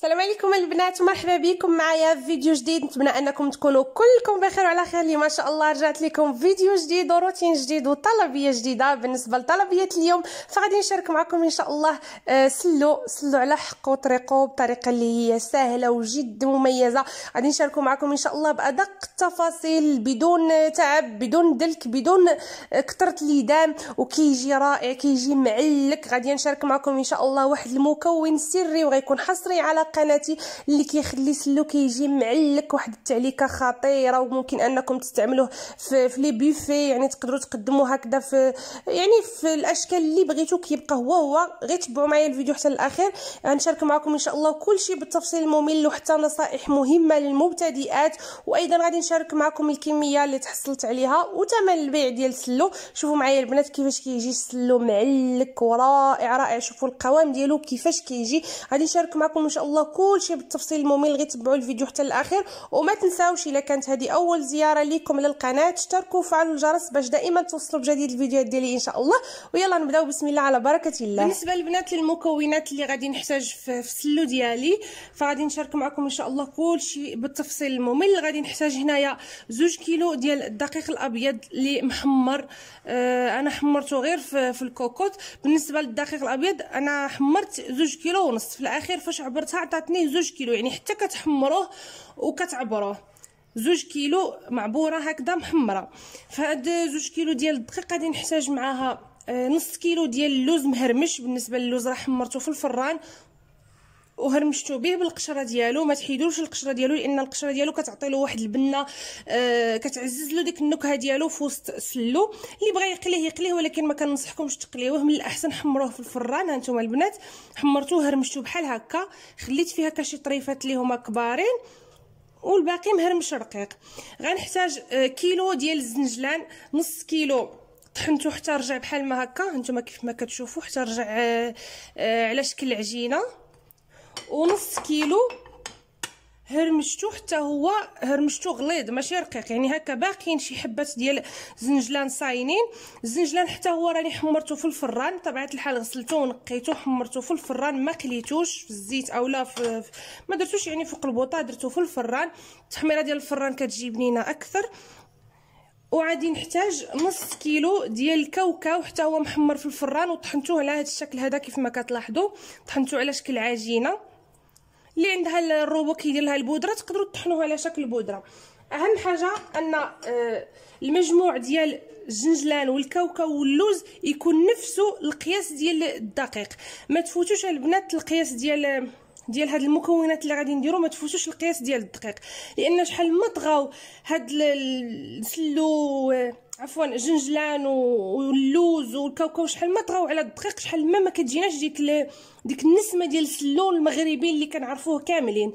السلام عليكم البنات ومرحبا بكم معايا في فيديو جديد نتمنى انكم تكونوا كلكم بخير وعلى خير اليوم ان شاء الله رجعت لكم فيديو جديد وروتين جديد وطلبيه جديده بالنسبه لطلبيه اليوم فغادي نشارك معكم ان شاء الله آه، سلو سلو على حق وطريقه بطريقه اللي هي سهله وجد مميزه غادي نشارك معكم ان شاء الله بادق التفاصيل بدون تعب بدون دلك بدون آه، كثره لدام وكيجي رائع كيجي معلك غادي نشارك معكم ان شاء الله واحد المكون سري وغيكون حصري على قناتي اللي كيخلي سلو كيجي معلك واحد التعليكه خطيره وممكن انكم تستعملوه في, في لي بوفي يعني تقدروا تقدموه هكذا في يعني في الاشكال اللي بغيتو كيبقى هو هو غير تبعوا معايا الفيديو حتى الاخير غنشارك معكم ان شاء الله كلشي بالتفصيل الممل وحتى نصائح مهمه للمبتدئات وايضا غادي نشارك معكم الكميه اللي تحصلت عليها وثمن البيع ديال السلو شوفوا معايا البنات كيفاش كيجي السلو معلك ورائع رائع شوفوا القوام ديالو كيفاش كيجي غادي نشارك معكم ان شاء الله كل شيء بالتفصيل الممل غير تبعوا الفيديو حتى الاخر وما تنساوش الا كانت هذه اول زياره لكم للقناه اشتركوا وفعلوا الجرس باش دائما توصلوا بجديد الفيديوهات ديالي ان شاء الله ويلا نبداو بسم الله على بركه الله بالنسبه للبنات للمكونات اللي غادي نحتاج في السلو ديالي فغادي نشارك معكم ان شاء الله كل شيء بالتفصيل الممل غادي نحتاج هنايا زوج كيلو ديال الدقيق الابيض اللي محمر آه، انا حمرته غير في, في الكوكوت بالنسبه للدقيق الابيض انا حمرت زوج كيلو ونص في الاخير فاش عبرتها عطاتني زوج كيلو يعني حتى كتحمروه وكتعبروه زوج كيلو معبوره هكذا محمره فهاد زوج كيلو ديال الدقيق غادي نحتاج معاها آه، نص كيلو ديال اللوز مهرمش بالنسبه للوز راه حمرته في الفران وهرمشتو به بالقشره ديالو ما تحيدوش القشره ديالو لان القشره ديالو كتعطي له واحد البنه آه كتعزز له ديك النكهه ديالو في وسط سلو اللي بغى يقليه يقليه ولكن ما كننصحكمش تقليوه من الاحسن حمروه في الفران هانتوما البنات حمرتوه هرمشتو بحال هكا خليت فيها كشي طريفات اللي هما كبارين والباقي مهرمش رقيق غنحتاج آه، كيلو ديال الزنجلان نص كيلو طحنتو حتى رجع بحال ما هكا هانتوما كيف ما كتشوفوا حتى رجع آه، آه، على شكل عجينه ونص كيلو هرمشتو حتى هو هرمشتو غليظ ماشي رقيق يعني هكا باقيين شي حبات ديال الزنجلان صاينين الزنجلان حتى هو راني حمرته في الفران بطبيعه الحال غسلته ونقيته حمرته في الفران ما قليتوش في الزيت اولا ما درتوش يعني فوق البوطه درته في الفران التحميره ديال الفران كتجي بنينه اكثر وعادي نحتاج نص كيلو ديال الكاوكاو حتى هو محمر في الفران وطحنتوه على هذا الشكل هذا كيف ما كتلاحظوا طحنتوه على شكل عجينه اللي عندها الروبو كيدير لها البودره تقدروا تطحنوها على شكل بودره اهم حاجه ان آه، المجموع ديال الجنجلان والكاوكاو واللوز يكون نفسه القياس ديال الدقيق ما تفوتوش البنات القياس ديال ديال هاد المكونات اللي غادي نديرو ما تفوتوش القياس ديال الدقيق لان شحال ما طغاو هاد السلو عفوا جنجلان واللوز والكاوكاو شحال ما طغاو على الدقيق شحال ما ما كتجيناش ديك ال... ديك النسمه ديال السلول المغربي اللي كنعرفوه كاملين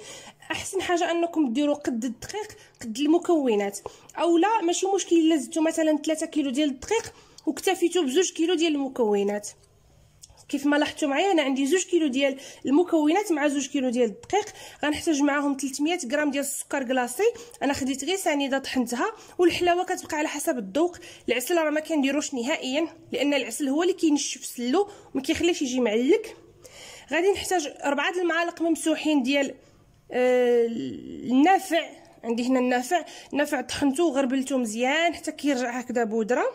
احسن حاجه انكم ديروا قد الدقيق قد المكونات اولا ماشي مشكل الا زدتوا مثلا 3 كيلو ديال الدقيق واكتفيتوا بزوج كيلو ديال المكونات كيف ما لاحظتوا معايا انا عندي زوج كيلو ديال المكونات مع زوج كيلو ديال الدقيق غنحتاج معاهم 300 غرام ديال السكر كلاصي انا خديت غير سنيده طحنتها والحلاوه كتبقى على حسب الذوق العسل راه ما كنديروش نهائيا لان العسل هو اللي كينشف سلو وما كيخليش يجي معلك غادي نحتاج ربعة المعالق ممسوحين ديال آه النافع عندي هنا النافع النافع طحنته وغربلته مزيان حتى كيرجع هكذا بودره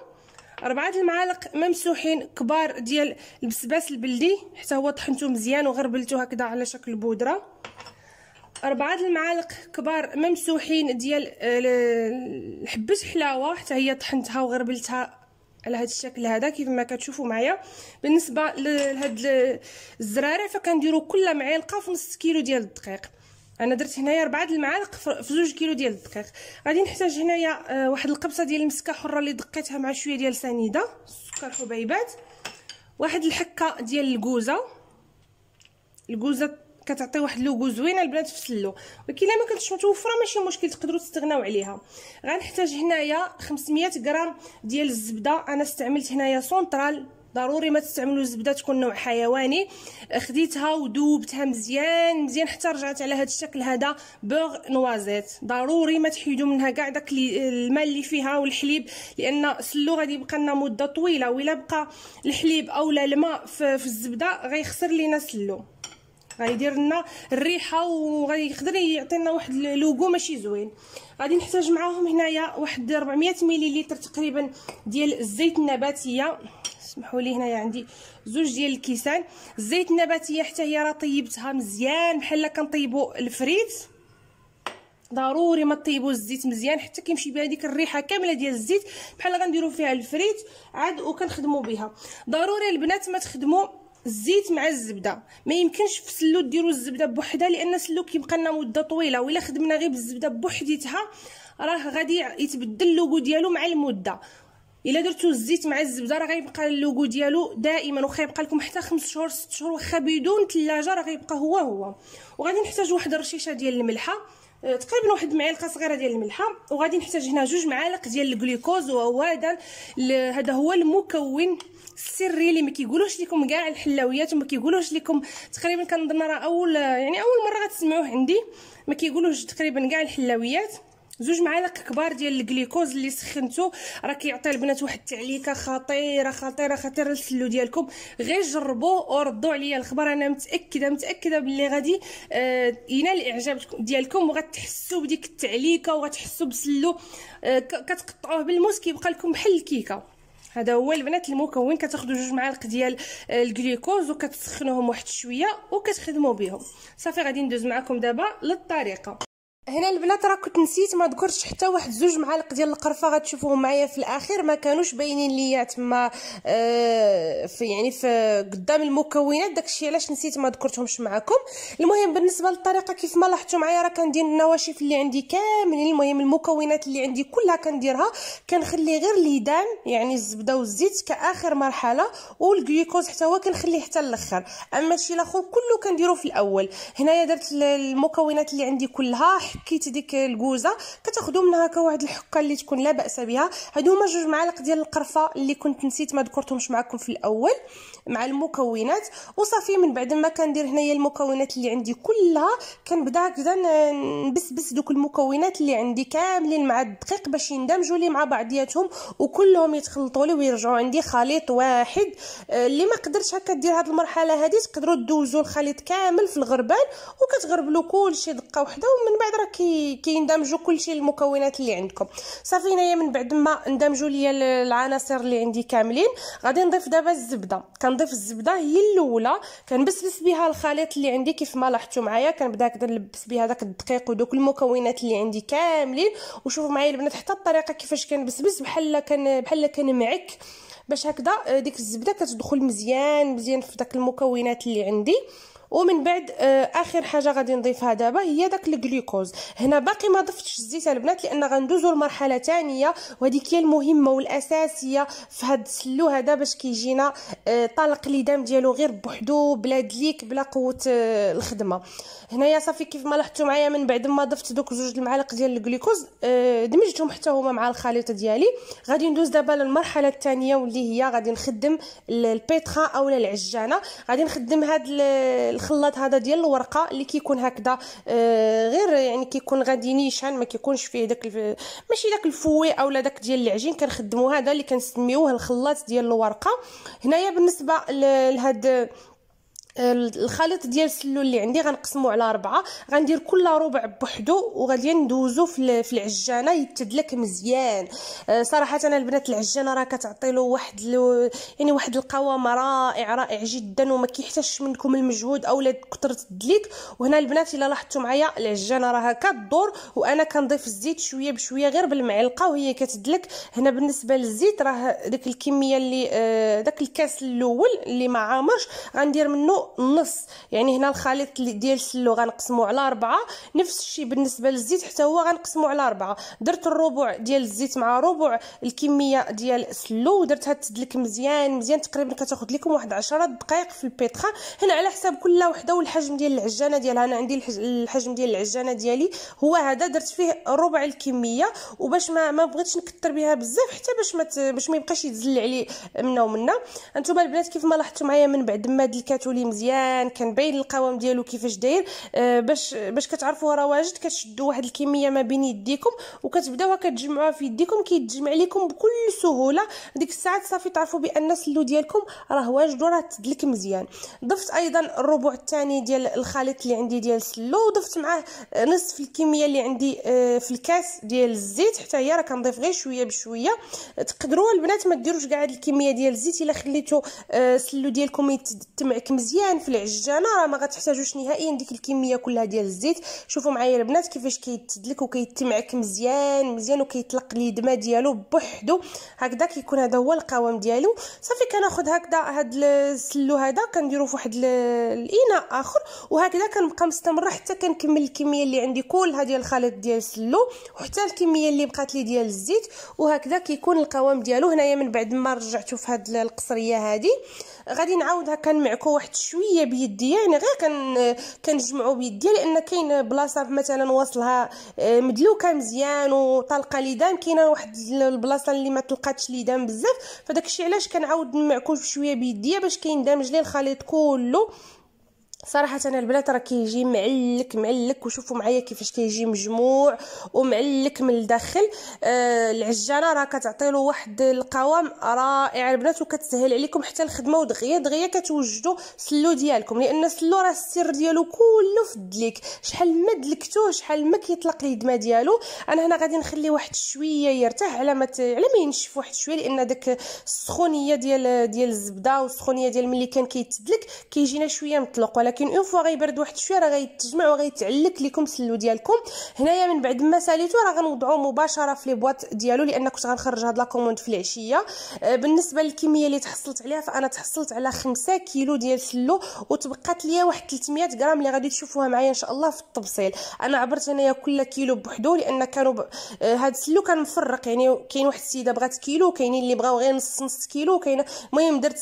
ربعة المعالق ممسوحين كبار ديال البسباس البلدي حتى هو طحنته مزيان وغربلته هكذا على شكل بودره ربعة المعالق كبار ممسوحين ديال آه، حبه حلاوه حتى هي طحنتها وغربلتها على هذا الشكل هذا كيف ما كتشوفوا معايا بالنسبه لهاد الزرارع فكنديروا كل معلقه في نص كيلو ديال الدقيق انا درت هنايا ربعه المعالق في 2 كيلو ديال الدقيق غادي نحتاج هنايا آه، واحد القبصه ديال المسكه حره اللي دقيتها مع شويه ديال سنيده سكر حبيبات واحد الحكه ديال الكوزه الكوزه كتعطي واحد لوغو زوينه البنات في السلو ولكن الا ما كانتش متوفره ماشي مشكل تقدروا تستغناو عليها غنحتاج هنايا 500 غرام ديال الزبده انا استعملت هنايا سونترال ضروري ما تستعملوا الزبده تكون نوع حيواني خديتها وذوبتها مزيان مزيان حتى رجعت على هذا الشكل هذا بوغ نوازيت ضروري ما تحيدوا منها كاع داك الماء اللي فيها والحليب لان سلو غادي يبقى لنا مده طويله ولا بقى الحليب اولا الماء في, في الزبده غيخسر لينا سلو غيدير لنا الريحه وغيقدر يعطينا واحد لوغو ماشي زوين غادي نحتاج معاهم هنايا واحد 400 مليلتر تقريبا ديال الزيت النباتيه اسمحوا لي هنايا عندي زوج ديال الكيسان الزيت النباتيه حتى هي راه طيبتها مزيان بحال كنطيبوا الفريت ضروري ما طيبوا الزيت مزيان حتى كيمشي بها ديك الريحه كامله ديال الزيت بحال غنديروا فيها الفريت عاد وكنخدموا بها ضروري البنات ما تخدموا الزيت مع الزبده ما يمكنش في سلو ديروا الزبده بوحدها لان سلو كيبقى لنا مده طويله ولا خدمنا غير بالزبده بوحديتها راه غادي يتبدل اللوغو ديالو مع المده الا درتو الزيت مع الزبده راه غيبقى اللوغو ديالو دائما وخا يبقى لكم حتى 5 شهور 6 شهور وخا بدون ثلاجه راه غيبقى هو هو وغادي نحتاج واحد الرشيشه ديال الملحه آه، تقريبا واحد معلقه صغيره ديال الملحه وغادي نحتاج هنا جوج معالق ديال الجلوكوز وهو هذا هذا هو المكون السري اللي ما كيقولوش لكم كاع الحلاويات وما كيقولوش لكم تقريبا كنظن راه اول يعني اول مره غتسمعوه عندي ما كيقولوش تقريبا كاع الحلاويات زوج معالق كبار ديال الجليكوز اللي سخنتو راه كيعطي البنات واحد التعليكه خطيره خطيره خطيره للسلو ديالكم غير جربوا وردوا عليا الخبر انا متاكده متاكده باللي غادي آه ينال الاعجاب ديالكم وغتحسوا بديك التعليكه وغتحسوا بسلو آه كتقطعوه بالموس كيبقى لكم بحال الكيكه هذا هو البنات المكون كتاخذوا جوج معالق ديال آه، الجليكوز وكتسخنوهم واحد شويه وكتخدموا بهم صافي غادي ندوز معكم دابا للطريقه هنا البنات راه كنت نسيت ما ذكرتش حتى واحد زوج معالق ديال القرفه غتشوفوهم معايا في الاخير ما كانوش باينين ليا تما آه في يعني في قدام المكونات داكشي علاش نسيت ما ذكرتهمش معكم المهم بالنسبه للطريقه كيف ما لاحظتوا معايا راه كندير النواشف اللي عندي كاملين المهم المكونات اللي عندي كلها كنديرها كنخلي غير ليدان يعني الزبده والزيت كاخر مرحله والجلوكوز حتى هو كنخليه حتى الاخر اما الشيء الاخر كله كنديرو في الاول هنايا درت المكونات اللي عندي كلها حكيتي ديك الكوزه كتاخذوا منها هكا واحد الحكه اللي تكون لا باس بها هادو هما جوج معالق ديال القرفه اللي كنت نسيت ما ذكرتهمش معكم في الاول مع المكونات وصافي من بعد ما كندير هنايا المكونات اللي عندي كلها كنبدا هكذا نبسبس دوك المكونات اللي عندي كاملين مع الدقيق باش يندمجوا لي مع بعضياتهم وكلهم يتخلطوا لي ويرجعوا عندي خليط واحد آه، اللي ما قدرتش هكا دير هاد المرحله هادي تقدروا دوزوا الخليط كامل في الغربال وكتغربلوا كلشي دقه وحده ومن بعد راه كي كيندمجوا كلشي المكونات اللي عندكم صافي هنايا من بعد ما اندمجوا ليا العناصر اللي عندي كاملين غادي نضيف دابا الزبده كنضيف الزبده هي الاولى كنبسبس بها الخليط اللي عندي كيف ما لاحظتوا معايا كنبدا هكذا نلبس بها داك الدقيق ودوك المكونات اللي عندي كاملين وشوفوا معايا البنات حتى الطريقه كيفاش كنبسبس بحال كان بحال كنمعك باش هكذا ديك الزبده كتدخل مزيان مزيان في داك المكونات اللي عندي ومن بعد آه، اخر حاجه غادي نضيفها دابا هي داك الجلوكوز هنا باقي ما ضفتش الزيت البنات لان غندوزو لمرحله ثانيه وهذيك هي المهمه والاساسيه في هاد السلو هذا باش كيجينا آه، طلق لدام ديالو غير بوحدو بلا دليك بلا قوه آه، الخدمه هنايا صافي كيف ما لاحظتوا معايا من بعد ما ضفت دوك زوج المعالق ديال الجلوكوز دمجتهم حتى هما مع الخليط ديالي غادي ندوز دابا للمرحله الثانيه واللي هي غادي نخدم البيتخا اولا العجانه غادي نخدم هاد الخلاط هذا ديال الورقه اللي كيكون هكذا آه، غير يعني كيكون غادي نيشان ما كيكونش فيه داك الف... ماشي داك الفوي اولا داك ديال العجين كنخدموا هذا اللي كنسميوه الخلاط ديال الورقه هنايا بالنسبه لهاد الخليط ديال السلو اللي عندي غنقسمو على ربعة غندير كل ربع بوحدو وغادي ندوزو في العجانه يتدلك مزيان آه، صراحه انا البنات العجانه راه كتعطي له واحد يعني واحد القوام رائع رائع جدا وما كيحتاجش منكم المجهود اولا كثره الدليك وهنا البنات الا لاحظتوا معايا العجانه راه كدور وانا كنضيف الزيت شويه بشويه غير بالمعلقه وهي كتدلك هنا بالنسبه للزيت راه ديك الكميه اللي آه، داك الكاس الاول اللي ما عامرش غندير منه نص يعني هنا الخليط ديال السلو غنقسمو على ربعة نفس الشيء بالنسبه للزيت حتى هو غنقسمو على ربعة درت الربع ديال الزيت مع ربع الكميه ديال السلو ودرتها تدلك مزيان مزيان تقريبا كتاخد لكم واحد 10 دقائق في البيطخه هنا على حساب كل وحده والحجم ديال العجانه ديالها انا عندي الحجم ديال العجانه ديالي هو هذا درت فيه ربع الكميه وباش ما ما بغيتش نكثر بها بزاف حتى باش ما باش ما يبقاش يتزل عليه منا ومنا انتم البنات كيف ما لاحظتوا معايا من بعد ما دلكاتو لي مزيان كنبين القوام ديالو كيفاش داير آه، باش باش كتعرفوا راه واجد كتشدوا واحد الكميه ما بين يديكم وكتبداوها كتجمعوها في يديكم كيتجمع لكم بكل سهوله ديك الساعه صافي تعرفوا بان السلو ديالكم راه واجد وراه تدلك مزيان ضفت ايضا الربع الثاني ديال الخليط اللي عندي ديال السلو وضفت معاه نصف الكميه اللي عندي آه، في الكاس ديال الزيت حتى هي راه كنضيف غير شويه بشويه تقدروا البنات ما ديروش كاع هاد الكميه ديال الزيت الا خليتو السلو آه، ديالكم يتمعك مزيان مزيان في العجانه راه ما غتحتاجوش نهائيا ديك الكميه كلها ديال الزيت شوفوا معايا البنات كيفاش كيتدلك وكيتمعك مزيان مزيان وكيطلق اليدمه ديالو بوحدو هكذا كيكون هذا هو القوام ديالو صافي كناخذ هكذا هاد السلو هذا كنديرو في واحد الاناء اخر وهكذا كنبقى مستمره حتى كنكمل الكميه اللي عندي كلها ديال الخليط ديال السلو وحتى الكميه اللي بقات لي ديال الزيت وهكذا كيكون القوام ديالو هنايا من بعد ما رجعتو في هاد القصريه هادي غادي نعاودها كنمعكو واحد شويه بيدي يعني غير كن كنجمعو بيدي لان كاين بلاصه مثلا واصلها آه، مدلوكه مزيان وطالقه ليدام كاينه واحد البلاصه اللي ما طلقاتش ليدام بزاف فداكشي علاش كنعاود نمعكوش شويه بيدي باش كيندمج لي الخليط كله صراحة أنا البنات راه كيجي معلك معلك وشوفوا معايا كيفاش كيجي مجموع ومعلك من الداخل آه العجانة راه كتعطي له واحد القوام رائع البنات وكتسهل عليكم حتى الخدمة ودغيا دغيا كتوجدوا سلو ديالكم لأن السلو راه السر ديالو كله في الدليك شحال ما دلكتوه شحال ما كيطلق اليدما ديالو أنا هنا غادي نخلي واحد شوية يرتاح على ما على ما ينشف واحد شوية لأن داك السخونية ديال ديال الزبدة والسخونية ديال ملي كان كيتدلك كيجينا شوية مطلق ولا ولكن اون فوا غيبرد واحد شويه راه غيتجمع وغيتعلك لكم سلو ديالكم هنايا من بعد ما ساليتو راه غنوضعو مباشره في لي بواط ديالو لان كنت غنخرج هاد لا كوموند في العشيه آه، بالنسبه للكميه اللي تحصلت عليها فانا تحصلت على 5 كيلو ديال سلو وتبقات ليا واحد 300 غرام اللي غادي تشوفوها معايا ان شاء الله في التبصيل انا عبرت هنايا كل كيلو بوحدو لان كانوا ب... آه، هاد السلو كان مفرق يعني كاين واحد السيده بغات كيلو كاينين اللي بغاو غير نص نص كيلو كاين المهم درت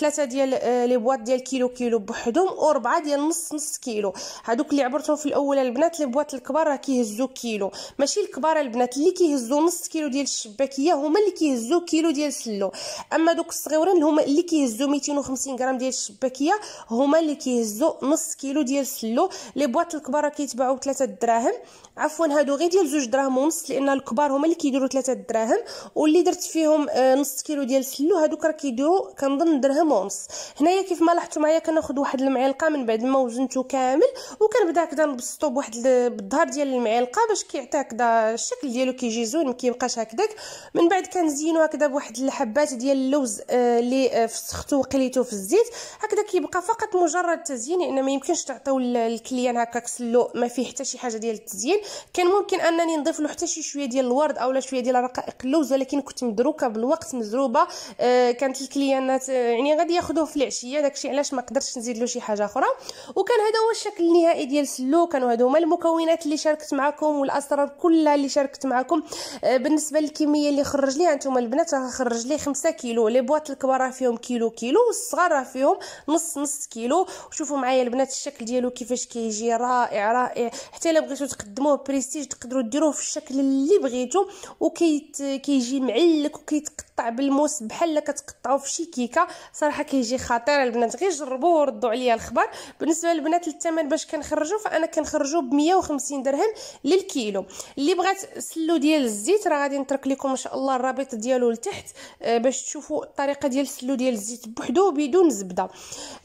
ثلاثه آه، ديال لي بواط ديال كيلو كيلو بوحدهم و أربعة ديال نص نص كيلو هادوك اللي عبرتهم في الأول البنات بواط الكبار راه كيهزو كيلو ماشي الكبار البنات اللي كيهزو نص كيلو ديال الشباكية هما اللي كيهزو كيلو ديال السلو أما دوك الصغيورين اللي هما اللي كيهزو 250 غرام ديال الشباكية هما اللي كيهزو نص كيلو ديال السلو لي بواط الكبار راه كيتباعو ب 3 دراهم عفوا هادو غير ديال 2 دراهم ونص لان الكبار هما اللي كيديروا 3 دراهم واللي درت فيهم آه، نص كيلو ديال السلو هادوك راه كيديروا كنظن درهم ونص هنايا كيف ما لاحظتوا معايا كناخذ واحد المعلقه من بعد ما وزنته كامل وكنبدا هكذا نبسطو بواحد بالظهر ديال المعلقه باش كيعطي هكذا الشكل ديالو كيجي زوين ما كيبقاش هكذاك من بعد كنزينو هكذا بواحد الحبات ديال اللوز آه، اللي فسختو وقليتو في الزيت هكذا كيبقى فقط مجرد تزيين لان يعني ما يمكنش تعطيو للكليان هكاك سلو ما فيه حتى شي حاجه ديال التزيين كان ممكن انني نضيف له حتى شي شويه ديال الورد اولا شويه ديال رقائق اللوز ولكن كنت مدروكه بالوقت مزروبه آه، كانت الكليانات آه، يعني غادي ياخذوه في العشيه داكشي علاش ما قدرتش نزيد له شي حاجه اخرى الزهره وكان هذا هو الشكل النهائي ديال سلو كانوا هادو هما المكونات اللي شاركت معكم والاسرار كلها اللي شاركت معكم آه، بالنسبه للكميه اللي خرج ليها انتم البنات راه خرج لي 5 كيلو لي بواط الكبار راه فيهم كيلو كيلو والصغار راه فيهم نص نص كيلو شوفوا معايا البنات الشكل ديالو كيفاش كيجي رائع رائع حتى الا بغيتو تقدموه بريستيج تقدروا ديروه في الشكل اللي بغيتو وكيت كيجي معلك وكيتقطع بالموس بحال كتقطعوا في شي كيكه صراحه كيجي خطير البنات غير جربوه وردوا عليا الخبر بالنسبه للبنات الثمن باش كنخرجو فانا كنخرجو ب 150 درهم للكيلو اللي بغات سلو ديال الزيت راه غادي نترك لكم ان شاء الله الرابط ديالو لتحت آه، باش تشوفوا الطريقه ديال سلو ديال الزيت بوحدو بدون زبده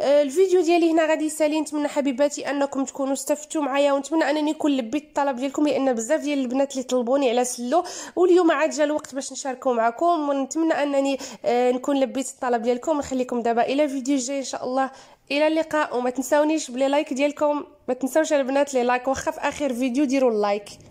آه، الفيديو ديالي هنا غادي يسالي نتمنى حبيباتي انكم تكونوا استفدتوا معايا ونتمنى انني نكون لبيت الطلب ديالكم لان بزاف ديال البنات اللي طلبوني على سلو واليوم عاد جا الوقت باش نشاركو معكم ونتمنى انني آه، نكون لبيت الطلب ديالكم نخليكم دابا الى فيديو جاي ان شاء الله الى اللقاء وما تنساونيش بلي لايك ديالكم ما تنساوش البنات لي لايك واخا في اخر فيديو ديروا اللايك